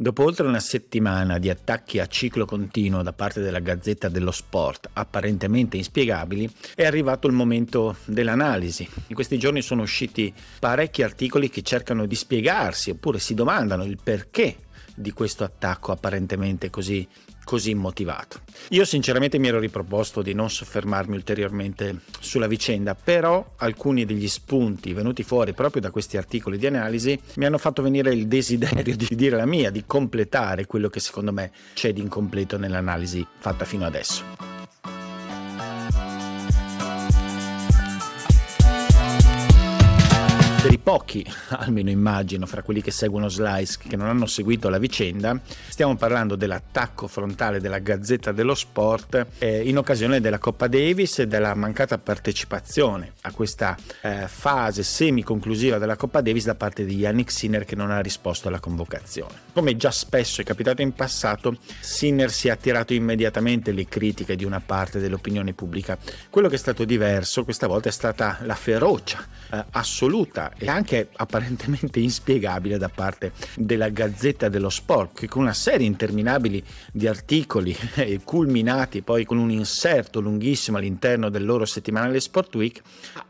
Dopo oltre una settimana di attacchi a ciclo continuo da parte della Gazzetta dello Sport, apparentemente inspiegabili, è arrivato il momento dell'analisi. In questi giorni sono usciti parecchi articoli che cercano di spiegarsi oppure si domandano il perché di questo attacco apparentemente così così immotivato. Io sinceramente mi ero riproposto di non soffermarmi ulteriormente sulla vicenda, però alcuni degli spunti venuti fuori proprio da questi articoli di analisi mi hanno fatto venire il desiderio di dire la mia, di completare quello che secondo me c'è di incompleto nell'analisi fatta fino adesso. Per i pochi, almeno immagino, fra quelli che seguono Slice, che non hanno seguito la vicenda, stiamo parlando dell'attacco frontale della Gazzetta dello Sport eh, in occasione della Coppa Davis e della mancata partecipazione a questa eh, fase semi-conclusiva della Coppa Davis da parte di Yannick Sinner che non ha risposto alla convocazione. Come già spesso è capitato in passato, Sinner si è attirato immediatamente le critiche di una parte dell'opinione pubblica. Quello che è stato diverso questa volta è stata la ferocia eh, assoluta e anche apparentemente inspiegabile da parte della Gazzetta dello Sport, che con una serie interminabile di articoli culminati poi con un inserto lunghissimo all'interno del loro settimanale Sport Week,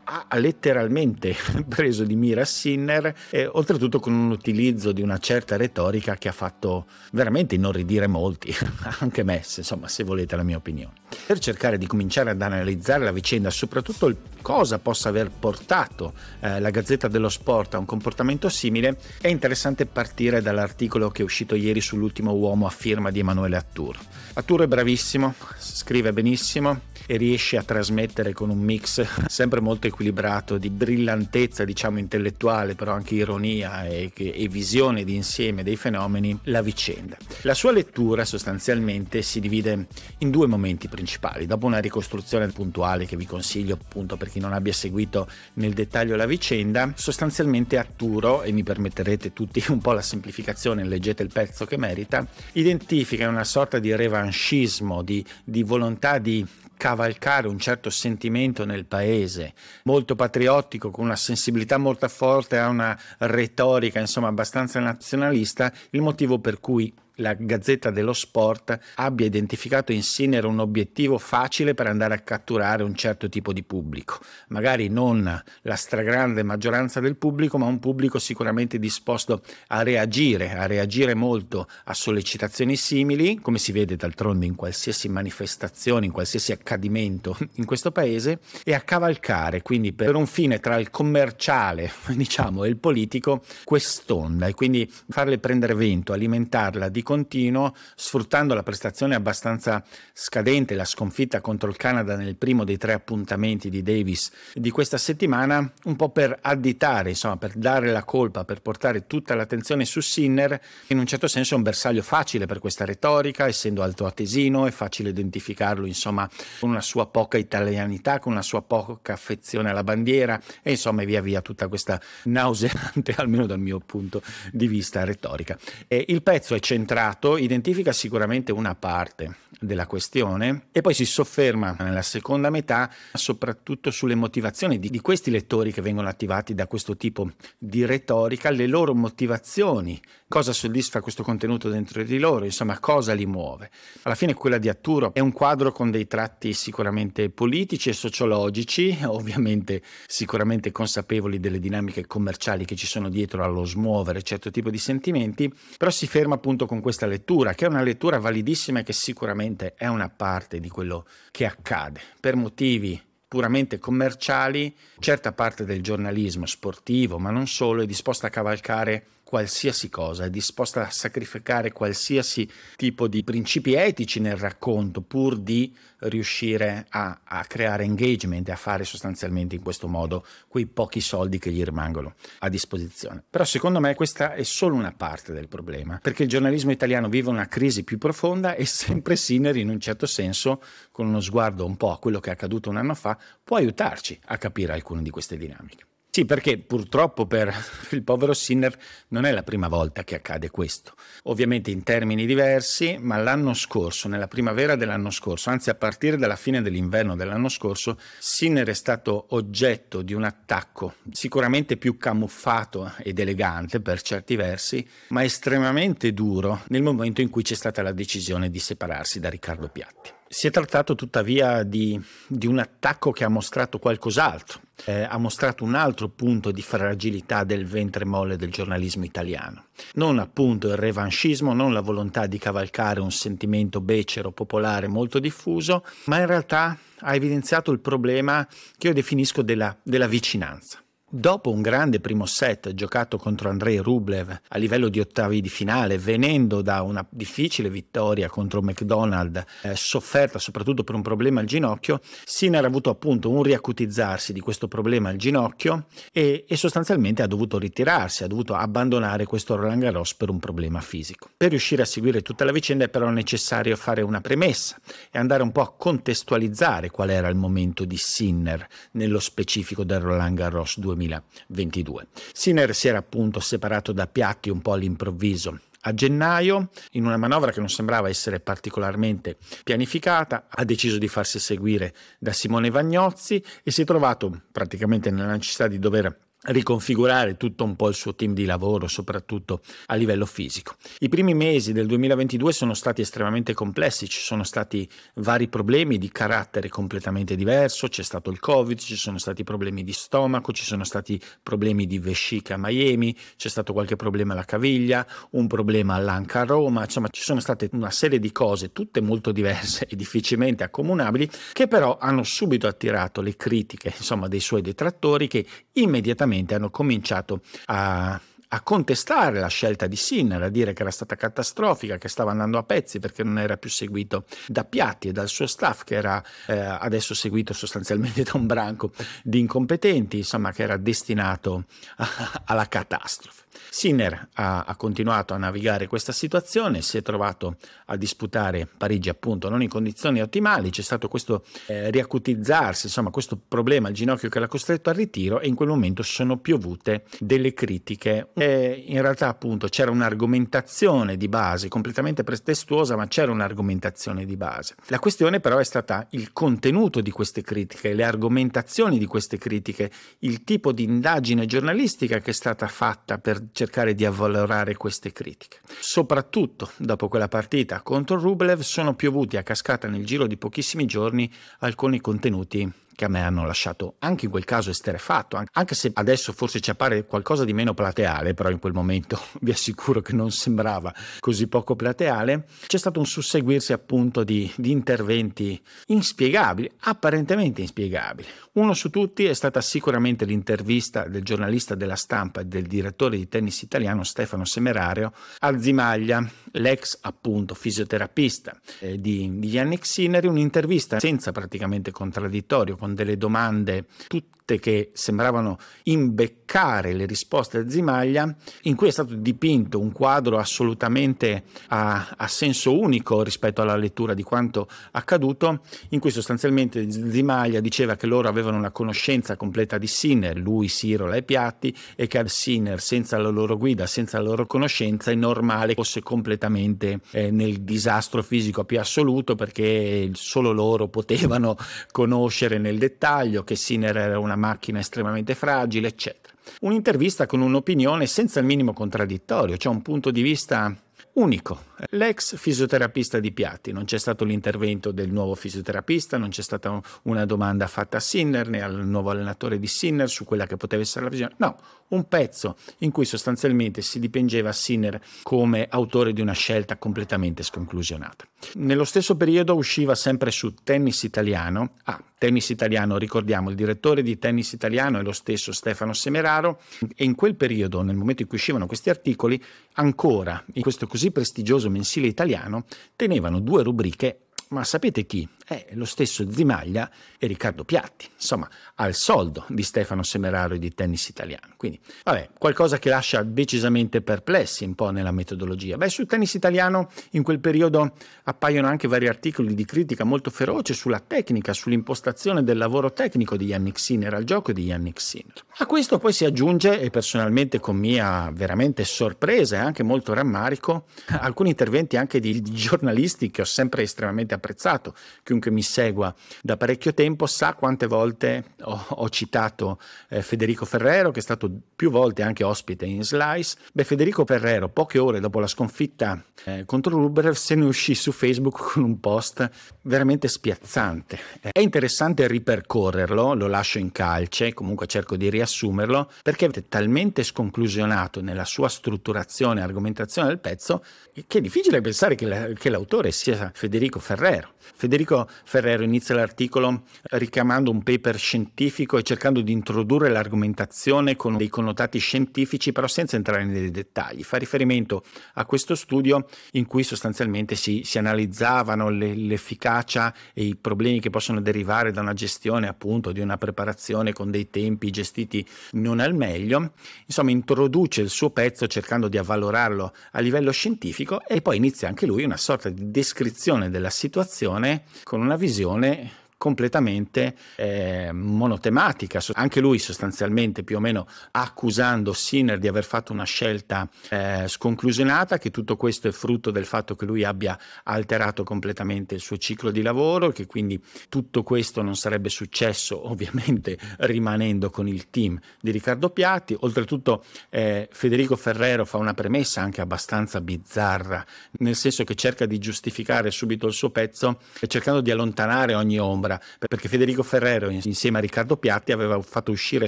ha, letteralmente preso di mira Sinner, eh, oltretutto con un utilizzo di una certa retorica che ha fatto veramente inorridire molti, anche me, se, insomma, se volete la mia opinione. Per cercare di cominciare ad analizzare la vicenda, soprattutto cosa possa aver portato eh, la Gazzetta dello sport ha un comportamento simile, è interessante partire dall'articolo che è uscito ieri sull'ultimo uomo a firma di Emanuele Attur. Attur è bravissimo, scrive benissimo, e riesce a trasmettere con un mix sempre molto equilibrato di brillantezza, diciamo intellettuale, però anche ironia e, e visione di insieme dei fenomeni, la vicenda. La sua lettura sostanzialmente si divide in due momenti principali. Dopo una ricostruzione puntuale che vi consiglio appunto per chi non abbia seguito nel dettaglio la vicenda, sostanzialmente Arturo, e mi permetterete tutti un po' la semplificazione, leggete il pezzo che merita, identifica una sorta di revanchismo, di, di volontà di cavalcare un certo sentimento nel paese, molto patriottico, con una sensibilità molto forte a una retorica, insomma, abbastanza nazionalista, il motivo per cui la Gazzetta dello Sport abbia identificato in Sinner un obiettivo facile per andare a catturare un certo tipo di pubblico, magari non la stragrande maggioranza del pubblico, ma un pubblico sicuramente disposto a reagire, a reagire molto a sollecitazioni simili, come si vede d'altronde in qualsiasi manifestazione, in qualsiasi accadimento in questo paese, e a cavalcare, quindi per un fine tra il commerciale, diciamo, e il politico, quest'onda e quindi farle prendere vento, alimentarla di continuo, sfruttando la prestazione abbastanza scadente, la sconfitta contro il Canada nel primo dei tre appuntamenti di Davis di questa settimana, un po' per additare, insomma, per dare la colpa, per portare tutta l'attenzione su Sinner, che in un certo senso è un bersaglio facile per questa retorica, essendo altoatesino è facile identificarlo, insomma, con una sua poca italianità, con una sua poca affezione alla bandiera e insomma via via tutta questa nauseante, almeno dal mio punto di vista, retorica. E il pezzo è centrale concentrato identifica sicuramente una parte della questione e poi si sofferma nella seconda metà soprattutto sulle motivazioni di, di questi lettori che vengono attivati da questo tipo di retorica, le loro motivazioni cosa soddisfa questo contenuto dentro di loro, insomma cosa li muove. Alla fine quella di Atturo è un quadro con dei tratti sicuramente politici e sociologici, ovviamente sicuramente consapevoli delle dinamiche commerciali che ci sono dietro allo smuovere certo tipo di sentimenti, però si ferma appunto con questa lettura, che è una lettura validissima e che sicuramente è una parte di quello che accade per motivi puramente commerciali, certa parte del giornalismo sportivo, ma non solo, è disposta a cavalcare qualsiasi cosa, è disposta a sacrificare qualsiasi tipo di principi etici nel racconto pur di riuscire a, a creare engagement e a fare sostanzialmente in questo modo quei pochi soldi che gli rimangono a disposizione. Però secondo me questa è solo una parte del problema, perché il giornalismo italiano vive una crisi più profonda e sempre Sinner in un certo senso, con uno sguardo un po' a quello che è accaduto un anno fa, può aiutarci a capire alcune di queste dinamiche. Sì, perché purtroppo per il povero Sinner non è la prima volta che accade questo. Ovviamente in termini diversi, ma l'anno scorso, nella primavera dell'anno scorso, anzi a partire dalla fine dell'inverno dell'anno scorso, Sinner è stato oggetto di un attacco sicuramente più camuffato ed elegante per certi versi, ma estremamente duro nel momento in cui c'è stata la decisione di separarsi da Riccardo Piatti. Si è trattato tuttavia di, di un attacco che ha mostrato qualcos'altro, eh, ha mostrato un altro punto di fragilità del ventre molle del giornalismo italiano. Non appunto il revanchismo, non la volontà di cavalcare un sentimento becero popolare molto diffuso, ma in realtà ha evidenziato il problema che io definisco della, della vicinanza. Dopo un grande primo set giocato contro Andrei Rublev a livello di ottavi di finale, venendo da una difficile vittoria contro McDonald, eh, sofferta soprattutto per un problema al ginocchio, Sinner ha avuto appunto un riacutizzarsi di questo problema al ginocchio e, e sostanzialmente ha dovuto ritirarsi, ha dovuto abbandonare questo Roland Garros per un problema fisico. Per riuscire a seguire tutta la vicenda è però necessario fare una premessa e andare un po' a contestualizzare qual era il momento di Sinner nello specifico del Roland Garros 2000. 2022. Sinner si era appunto separato da Piatti un po' all'improvviso, a gennaio, in una manovra che non sembrava essere particolarmente pianificata, ha deciso di farsi seguire da Simone Vagnozzi e si è trovato praticamente nella necessità di dover riconfigurare tutto un po' il suo team di lavoro, soprattutto a livello fisico. I primi mesi del 2022 sono stati estremamente complessi, ci sono stati vari problemi di carattere completamente diverso, c'è stato il Covid, ci sono stati problemi di stomaco, ci sono stati problemi di vescica a Miami, c'è stato qualche problema alla caviglia, un problema all'anca a Roma, insomma ci sono state una serie di cose tutte molto diverse e difficilmente accomunabili che però hanno subito attirato le critiche, insomma, dei suoi detrattori che immediatamente hanno cominciato a a contestare la scelta di Sinner, a dire che era stata catastrofica, che stava andando a pezzi perché non era più seguito da Piatti e dal suo staff, che era eh, adesso seguito sostanzialmente da un branco di incompetenti, insomma, che era destinato a, alla catastrofe. Sinner ha, ha, continuato a navigare questa situazione, si è trovato a disputare Parigi appunto non in condizioni ottimali, c'è stato questo eh, riacutizzarsi, insomma questo problema al ginocchio che l'ha costretto al ritiro e in quel momento sono piovute delle critiche eh, in realtà appunto c'era un'argomentazione di base, completamente pretestuosa, ma c'era un'argomentazione di base. La questione però è stata il contenuto di queste critiche, le argomentazioni di queste critiche, il tipo di indagine giornalistica che è stata fatta per cercare di avvalorare queste critiche. Soprattutto dopo quella partita contro Rublev sono piovuti a cascata nel giro di pochissimi giorni alcuni contenuti che a me hanno lasciato anche in quel caso esterefatto, anche se adesso forse ci appare qualcosa di meno plateale, però in quel momento vi assicuro che non sembrava così poco plateale, c'è stato un susseguirsi appunto di, di interventi inspiegabili, apparentemente inspiegabili. Uno su tutti è stata sicuramente l'intervista del giornalista della stampa e del direttore di tennis italiano Stefano Semerario a Zimaglia, l'ex appunto fisioterapista eh, di, di Yannick Sinner, un'intervista senza praticamente contraddittorio, con delle domande tutte scritte che sembravano imbeccare le risposte a Zimaglia, in cui è stato dipinto un quadro assolutamente a, a senso unico rispetto alla lettura di quanto accaduto, in cui sostanzialmente Zimaglia diceva che loro avevano una conoscenza completa di Sinner, lui, Sirola e Piatti, e che al Sinner senza la loro guida, senza la loro conoscenza, è normale fosse completamente eh, nel disastro fisico più assoluto perché solo loro potevano conoscere nel dettaglio che Sinner era una macchina estremamente fragile, eccetera. Un'intervista con un'opinione senza il minimo contraddittorio, cioè un punto di vista unico. L'ex fisioterapista di Piatti, non c'è stato l'intervento del nuovo fisioterapista, non c'è stata una domanda fatta a Sinner né al nuovo allenatore di Sinner su quella che poteva essere la visione. No, un pezzo in cui sostanzialmente si dipingeva Sinner come autore di una scelta completamente sconclusionata. Nello stesso periodo usciva sempre su Tennis Italiano, ah, Tennis Italiano, ricordiamo, il direttore di Tennis Italiano è lo stesso Stefano Semeraro e in quel periodo, nel momento in cui uscivano questi articoli, ancora in questo così prestigioso mensile italiano tenevano due rubriche ma sapete chi? è lo stesso Zimaglia e Riccardo Piatti, insomma al soldo di Stefano Semeraro e di tennis italiano. Quindi, vabbè, qualcosa che lascia decisamente perplessi un po' nella metodologia. Beh, sul tennis italiano in quel periodo appaiono anche vari articoli di critica molto feroce sulla tecnica, sull'impostazione del lavoro tecnico di Yannick Sinner, al gioco di Yannick Sinner. A questo poi si aggiunge, e personalmente con mia veramente sorpresa e anche molto rammarico, alcuni interventi anche di giornalisti che ho sempre estremamente apprezzato, che un chiunque mi segua da parecchio tempo sa quante volte ho, ho citato eh, Federico Ferrero, che è stato più volte anche ospite in Slice. Beh, Federico Ferrero, poche ore dopo la sconfitta eh, contro Rublev, se ne uscì su Facebook con un post veramente spiazzante. È interessante ripercorrerlo, lo lascio in calce, comunque cerco di riassumerlo, perché è talmente sconclusionato nella sua strutturazione e argomentazione del pezzo che è difficile pensare che, la, che l'autore sia Federico Ferrero. Federico Ferrero inizia l'articolo richiamando un paper scientifico e cercando di introdurre l'argomentazione con dei connotati scientifici, però senza entrare nei dettagli. Fa riferimento a questo studio in cui sostanzialmente si, si analizzavano le, l'efficacia e i problemi che possono derivare da una gestione appunto di una preparazione con dei tempi gestiti non al meglio. Insomma, introduce il suo pezzo cercando di avvalorarlo a livello scientifico e poi inizia anche lui una sorta di descrizione della situazione con con una visione completamente eh, monotematica, anche lui sostanzialmente più o meno accusando Sinner di aver fatto una scelta eh, sconclusionata, che tutto questo è frutto del fatto che lui abbia alterato completamente il suo ciclo di lavoro, che quindi tutto questo non sarebbe successo ovviamente rimanendo con il team di Riccardo Piatti. Oltretutto eh, Federico Ferrero fa una premessa anche abbastanza bizzarra, nel senso che cerca di giustificare subito il suo pezzo cercando di allontanare ogni ombra Camera, perché Federico Ferrero insieme a Riccardo Piatti aveva fatto uscire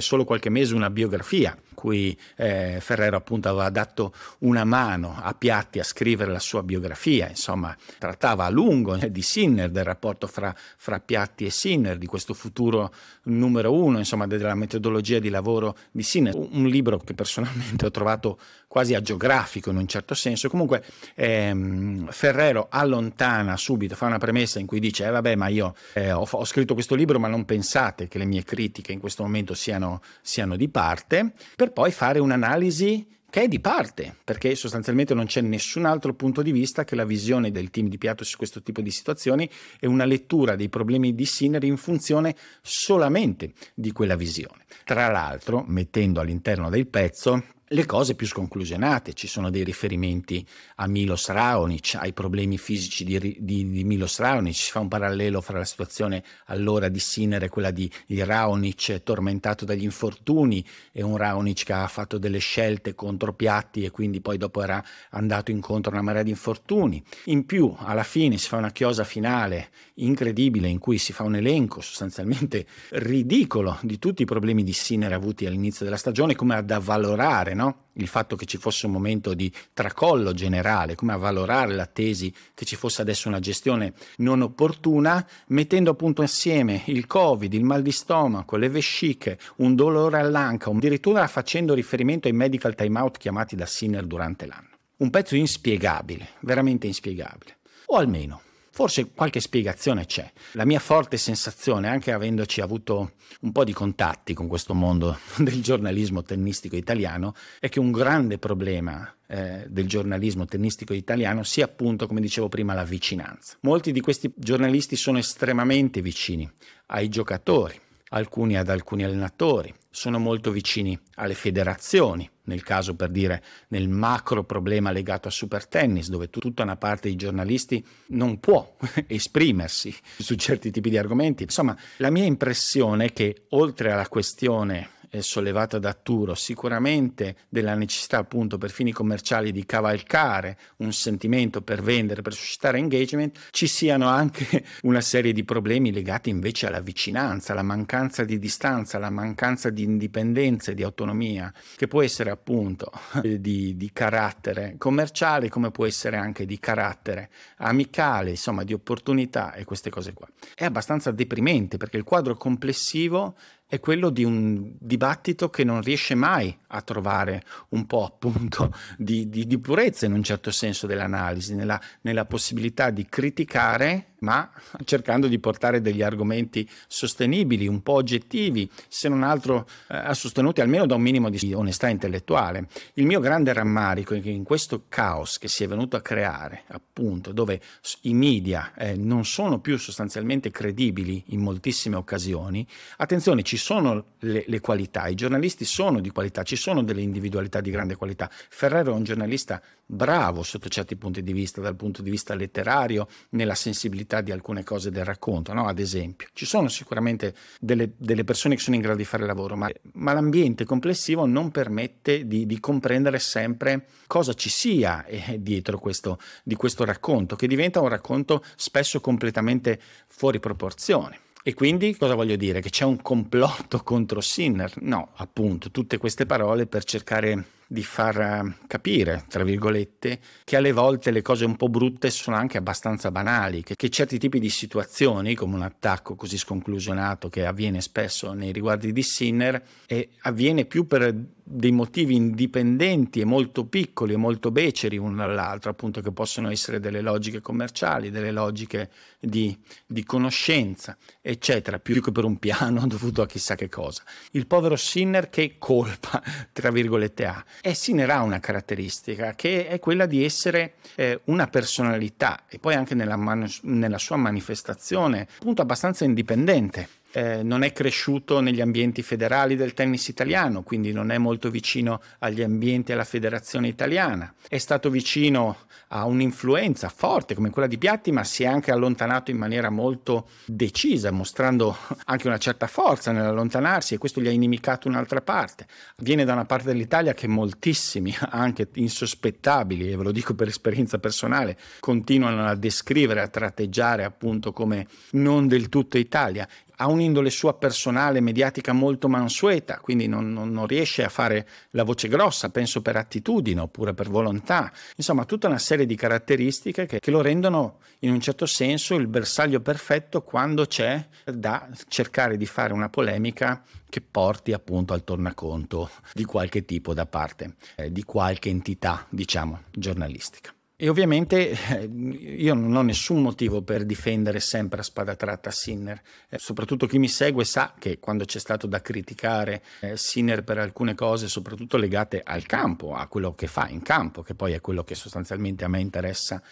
solo qualche mese una biografia, cui eh, Ferrero appunto aveva dato una mano a Piatti a scrivere la sua biografia, insomma trattava a lungo eh, di Sinner, del rapporto fra, fra Piatti e Sinner, di questo futuro numero uno, insomma della metodologia di lavoro di Sinner, un libro che personalmente ho trovato quasi agiografico in un certo senso, comunque ehm, Ferrero allontana subito, fa una premessa in cui dice eh, vabbè ma io eh, ho ho scritto questo libro, ma non pensate che le mie critiche in questo momento siano, siano di parte, per poi fare un'analisi che è di parte, perché sostanzialmente non c'è nessun altro punto di vista che la visione del team di Piatto su questo tipo di situazioni e una lettura dei problemi di Sinner in funzione solamente di quella visione. Tra l'altro, mettendo all'interno del pezzo le cose più sconclusionate. Ci sono dei riferimenti a Milos Raonic, ai problemi fisici di, di, di Milos Raonic. Si fa un parallelo fra la situazione allora di Sinner e quella di, di Raonic tormentato dagli infortuni e un Raonic che ha fatto delle scelte contro Piatti e quindi poi dopo era andato incontro a una marea di infortuni. In più, alla fine si fa una chiosa finale incredibile in cui si fa un elenco sostanzialmente ridicolo di tutti i problemi di Sinner avuti all'inizio della stagione, come ad avvalorare no? il fatto che ci fosse un momento di tracollo generale, come avvalorare la tesi che ci fosse adesso una gestione non opportuna, mettendo appunto assieme il Covid, il mal di stomaco, le vesciche, un dolore all'anca, addirittura facendo riferimento ai medical timeout chiamati da Sinner durante l'anno. Un pezzo inspiegabile, veramente inspiegabile. O almeno Forse qualche spiegazione c'è. La mia forte sensazione, anche avendoci avuto un po' di contatti con questo mondo del giornalismo tennistico italiano, è che un grande problema eh, del giornalismo tennistico italiano sia appunto, come dicevo prima, la vicinanza. Molti di questi giornalisti sono estremamente vicini ai giocatori, alcuni ad alcuni allenatori, sono molto vicini alle federazioni, nel caso per dire nel macro problema legato a Super Tennis, dove tutta una parte di giornalisti non può esprimersi su certi tipi di argomenti. Insomma, la mia impressione è che oltre alla questione eh, sollevata da Turo, sicuramente della necessità appunto per fini commerciali di cavalcare un sentimento per vendere, per suscitare engagement, ci siano anche una serie di problemi legati invece alla vicinanza, alla mancanza di distanza, alla mancanza di indipendenza e di autonomia, che può essere appunto eh, di, di carattere commerciale come può essere anche di carattere amicale, insomma di opportunità e queste cose qua. È abbastanza deprimente perché il quadro complessivo è quello di un dibattito che non riesce mai a trovare un po' appunto di, di, di purezza in un certo senso dell'analisi, nella, nella, possibilità di criticare, ma cercando di portare degli argomenti sostenibili, un po' oggettivi, se non altro eh, sostenuti almeno da un minimo di onestà intellettuale. Il mio grande rammarico è che in questo caos che si è venuto a creare, appunto, dove i media eh, non sono più sostanzialmente credibili in moltissime occasioni, attenzione, ci sono le, le, qualità, i giornalisti sono di qualità, ci sono delle individualità di grande qualità. Ferrero è un giornalista bravo sotto certi punti di vista, dal punto di vista letterario, nella sensibilità di alcune cose del racconto, no? ad esempio. Ci sono sicuramente delle, delle, persone che sono in grado di fare lavoro, ma, ma l'ambiente complessivo non permette di, di, comprendere sempre cosa ci sia eh, dietro questo, di questo racconto, che diventa un racconto spesso completamente fuori proporzione. E quindi cosa voglio dire? Che c'è un complotto contro Sinner? No, appunto, tutte queste parole per cercare di far eh, capire, tra virgolette, che alle volte le cose un po' brutte sono anche abbastanza banali, che, che certi tipi di situazioni, come un attacco così sconclusionato che avviene spesso nei riguardi di Sinner, eh, avviene più per dei motivi indipendenti e molto piccoli e molto beceri uno dall'altro, appunto che possono essere delle logiche commerciali, delle logiche di, di, conoscenza, eccetera, più che per un piano dovuto a chissà che cosa. Il povero Sinner che colpa, tra virgolette, ha. E Sinner ha una caratteristica che è quella di essere eh, una personalità e poi anche nella, nella sua manifestazione, appunto abbastanza indipendente eh, non è cresciuto negli ambienti federali del tennis italiano, quindi non è molto vicino agli ambienti e alla federazione italiana. È stato vicino a un'influenza forte come quella di Piatti, ma si è anche allontanato in maniera molto decisa, mostrando anche una certa forza nell'allontanarsi e questo gli ha inimicato un'altra parte. Viene da una parte dell'Italia che moltissimi, anche insospettabili, e ve lo dico per esperienza personale, continuano a descrivere, a tratteggiare appunto come non del tutto Italia ha un'indole sua personale, mediatica molto mansueta, quindi non, non, non, riesce a fare la voce grossa, penso per attitudine oppure per volontà. Insomma, tutta una serie di caratteristiche che, che lo rendono in un certo senso il bersaglio perfetto quando c'è da cercare di fare una polemica che porti appunto al tornaconto di qualche tipo da parte eh, di qualche entità, diciamo, giornalistica. E ovviamente eh, io non ho nessun motivo per difendere sempre a spada tratta Sinner, eh, soprattutto chi mi segue sa che quando c'è stato da criticare eh, Sinner per alcune cose, soprattutto legate al campo, a quello che fa in campo, che poi è quello che sostanzialmente a me interessa,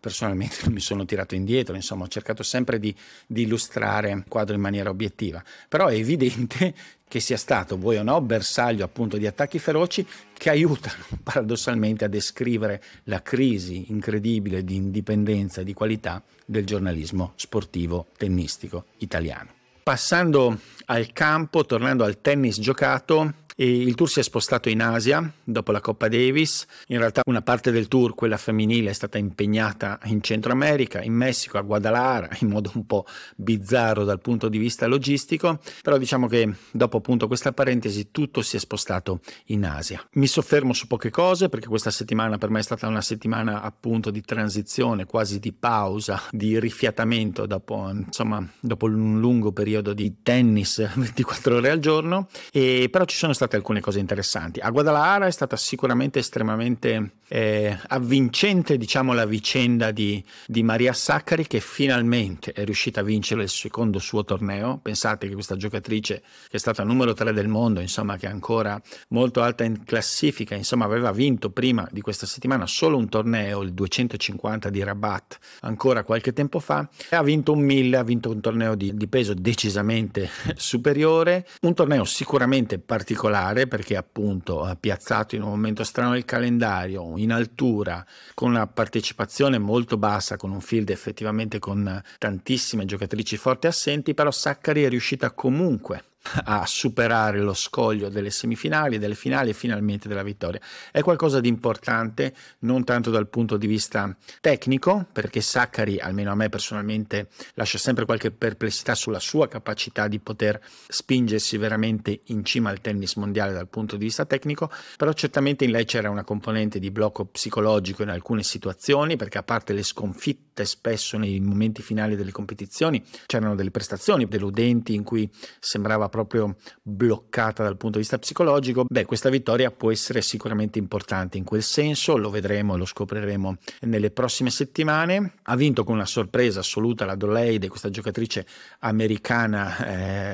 personalmente non mi sono tirato indietro, insomma ho cercato sempre di, di illustrare il quadro in maniera obiettiva, però è evidente che sia stato, voi o no, bersaglio appunto di attacchi feroci che aiutano paradossalmente a descrivere la crisi incredibile di indipendenza e di qualità del giornalismo sportivo tennistico italiano. Passando al campo, tornando al tennis giocato, e il tour si è spostato in Asia dopo la Coppa Davis. In realtà una parte del tour, quella femminile, è stata impegnata in Centro America, in Messico, a Guadalajara, in modo un po' bizzarro dal punto di vista logistico, però diciamo che dopo appunto questa parentesi tutto si è spostato in Asia. Mi soffermo su poche cose perché questa settimana per me è stata una settimana appunto di transizione, quasi di pausa, di rifiatamento dopo, insomma, dopo un lungo periodo di tennis 24 ore al giorno, e però ci sono state state alcune cose interessanti. A Guadalajara è stata sicuramente estremamente eh, avvincente diciamo, la vicenda di, di, Maria Saccari che finalmente è riuscita a vincere il secondo suo torneo. Pensate che questa giocatrice che è stata numero 3 del mondo, insomma che è ancora molto alta in classifica, insomma aveva vinto prima di questa settimana solo un torneo, il 250 di Rabat, ancora qualche tempo fa, e ha vinto un 1000, ha vinto un torneo di, di peso decisamente superiore, un torneo sicuramente particolare particolare perché appunto ha piazzato in un momento strano il calendario, in altura, con una partecipazione molto bassa, con un field effettivamente con tantissime giocatrici forti assenti, però Saccari è riuscita comunque a superare lo scoglio delle semifinali, delle finali e finalmente della vittoria. È qualcosa di importante, non tanto dal punto di vista tecnico, perché Saccari, almeno a me personalmente, lascia sempre qualche perplessità sulla sua capacità di poter spingersi veramente in cima al tennis mondiale dal punto di vista tecnico, però certamente in lei c'era una componente di blocco psicologico in alcune situazioni, perché a parte le sconfitte spesso nei momenti finali delle competizioni, c'erano delle prestazioni deludenti in cui sembrava proprio bloccata dal punto di vista psicologico, beh questa vittoria può essere sicuramente importante in quel senso, lo vedremo e lo scopriremo nelle prossime settimane. Ha vinto con una sorpresa assoluta la Doleide, questa giocatrice americana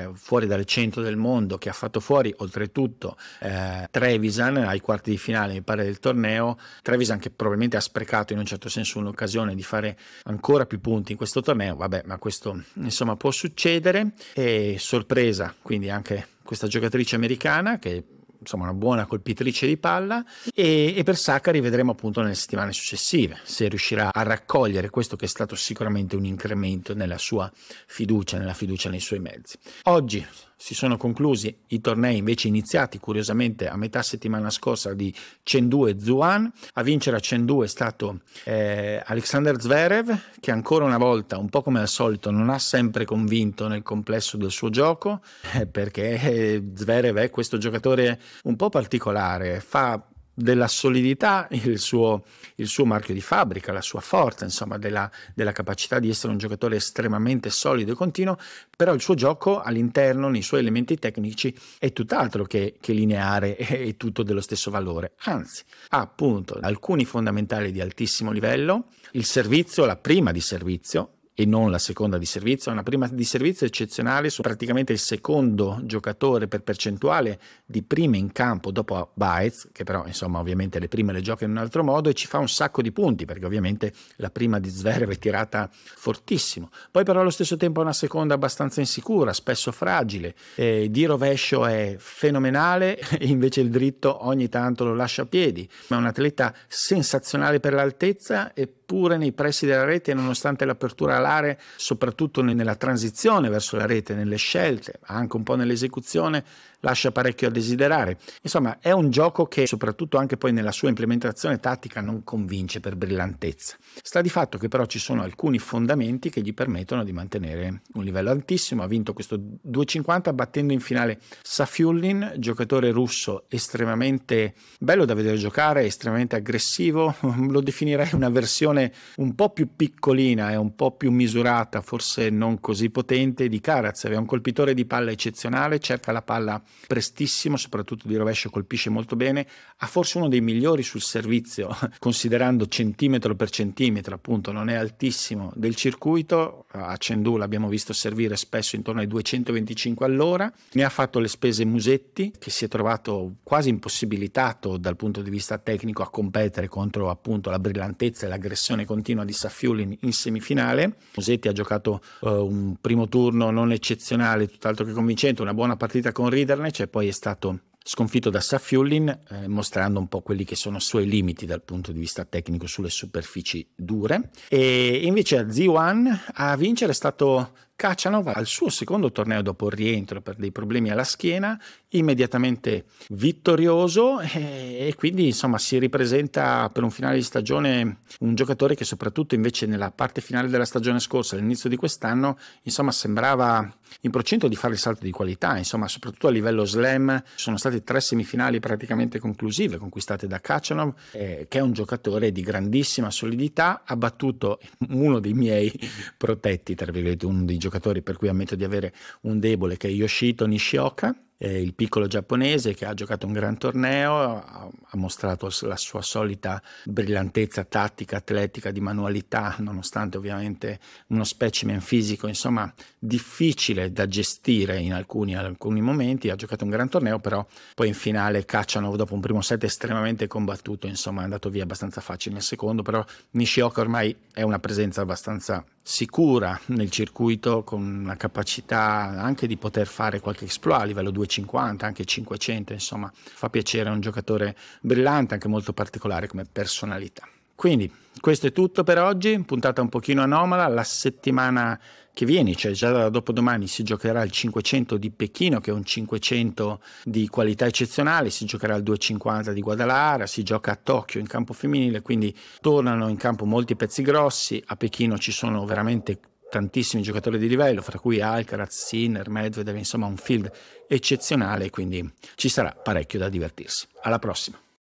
eh, fuori dal centro del mondo che ha fatto fuori oltretutto eh, Trevisan ai quarti di finale mi pare del torneo, Trevisan che probabilmente ha sprecato in un certo senso un'occasione di fare ancora più punti in questo torneo, vabbè ma questo insomma può succedere e sorpresa quindi anche questa giocatrice americana che insomma una buona colpitrice di palla e, e, per Sacari vedremo appunto nelle settimane successive se riuscirà a raccogliere questo che è stato sicuramente un incremento nella sua fiducia, nella fiducia nei suoi mezzi. Oggi si sono conclusi i tornei invece iniziati curiosamente a metà settimana scorsa di Chengdu e Zhuan. A vincere a Chengdu è stato eh, Alexander Zverev che ancora una volta, un po' come al solito, non ha sempre convinto nel complesso del suo gioco eh, perché eh, Zverev è questo giocatore un po' particolare, fa della solidità il suo, il suo, marchio di fabbrica, la sua forza, insomma, della, della, capacità di essere un giocatore estremamente solido e continuo, però il suo gioco all'interno, nei suoi elementi tecnici, è tutt'altro che, che lineare e tutto dello stesso valore. Anzi, ha appunto alcuni fondamentali di altissimo livello, il servizio, la prima di servizio, e non la seconda di servizio, una prima di servizio eccezionale, sono praticamente il secondo giocatore per percentuale di prime in campo dopo Baez, che però insomma ovviamente le prime le gioca in un altro modo e ci fa un sacco di punti, perché ovviamente la prima di Zverev è tirata fortissimo. Poi però allo stesso tempo è una seconda abbastanza insicura, spesso fragile, eh, di rovescio è fenomenale, invece il dritto ogni tanto lo lascia a piedi, ma è un atleta sensazionale per l'altezza eppure nei pressi della rete, nonostante l'apertura calare soprattutto nella transizione verso la rete, nelle scelte, anche un po' nell'esecuzione, lascia parecchio a desiderare. Insomma, è un gioco che soprattutto anche poi nella sua implementazione tattica non convince per brillantezza. Sta di fatto che però ci sono alcuni fondamenti che gli permettono di mantenere un livello altissimo. Ha vinto questo 250 battendo in finale Safiullin, giocatore russo estremamente bello da vedere giocare, estremamente aggressivo, lo definirei una versione un po' più piccolina e un po' più misurata, forse non così potente di Karaz. È un colpitore di palla eccezionale, cerca la palla prestissimo, soprattutto di rovescio colpisce molto bene, ha forse uno dei migliori sul servizio, considerando centimetro per centimetro, appunto non è altissimo del circuito, a Cendù l'abbiamo visto servire spesso intorno ai 225 all'ora, ne ha fatto le spese Musetti che si è trovato quasi impossibilitato dal punto di vista tecnico a competere contro appunto la brillantezza e l'aggressione continua di Saffiulin in semifinale. Musetti ha giocato eh, un primo turno non eccezionale, tutt'altro che convincente, una buona partita con Rida Pederlec poi è stato sconfitto da Saffiullin eh, mostrando un po' quelli che sono i suoi limiti dal punto di vista tecnico sulle superfici dure e invece a Z1 a vincere è stato Kacianov al suo secondo torneo dopo il rientro per dei problemi alla schiena, immediatamente vittorioso e, eh, e, quindi insomma si ripresenta per un finale di stagione un giocatore che soprattutto invece nella parte finale della stagione scorsa, all'inizio di quest'anno, insomma sembrava in procinto di fare il salto di qualità, insomma soprattutto a livello slam sono state tre semifinali praticamente conclusive conquistate da Kacianov, eh, che è un giocatore di grandissima solidità, ha battuto uno dei miei protetti, tra virgolette, uno dei giocatori per cui ammetto di avere un debole che è Yoshito Nishioka, eh, il piccolo giapponese che ha giocato un gran torneo, ha, ha, mostrato la sua solita brillantezza tattica, atletica, di manualità, nonostante ovviamente uno specimen fisico, insomma, difficile da gestire in alcuni, in alcuni momenti, ha giocato un gran torneo, però poi in finale cacciano dopo un primo set estremamente combattuto, insomma, è andato via abbastanza facile nel secondo, però Nishioka ormai è una presenza abbastanza sicura nel circuito con una capacità anche di poter fare qualche exploit a livello 2 250, anche 500, insomma, fa piacere, è un giocatore brillante, anche molto particolare come personalità. Quindi questo è tutto per oggi, puntata un pochino anomala, la settimana che viene, cioè già da dopodomani si giocherà il 500 di Pechino che è un 500 di qualità eccezionale, si giocherà il 250 di Guadalajara, si gioca a Tokyo in campo femminile, quindi tornano in campo molti pezzi grossi, a Pechino ci sono veramente tantissimi giocatori di livello, fra cui Alcaraz, Sinner, Medvedev, insomma un field eccezionale, quindi ci sarà parecchio da divertirsi. Alla prossima!